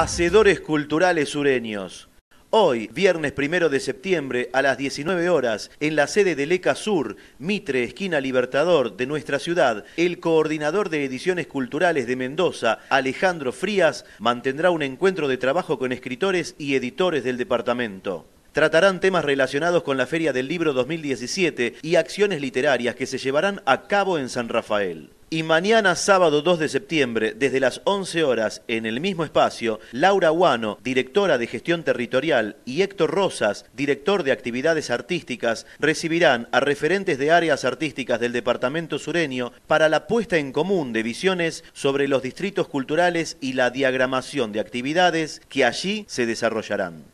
Hacedores Culturales Sureños. Hoy, viernes primero de septiembre, a las 19 horas, en la sede de ECA Sur, Mitre, esquina Libertador de nuestra ciudad, el coordinador de ediciones culturales de Mendoza, Alejandro Frías, mantendrá un encuentro de trabajo con escritores y editores del departamento. Tratarán temas relacionados con la Feria del Libro 2017 y acciones literarias que se llevarán a cabo en San Rafael. Y mañana sábado 2 de septiembre, desde las 11 horas, en el mismo espacio, Laura Guano, directora de gestión territorial, y Héctor Rosas, director de actividades artísticas, recibirán a referentes de áreas artísticas del departamento sureño para la puesta en común de visiones sobre los distritos culturales y la diagramación de actividades que allí se desarrollarán.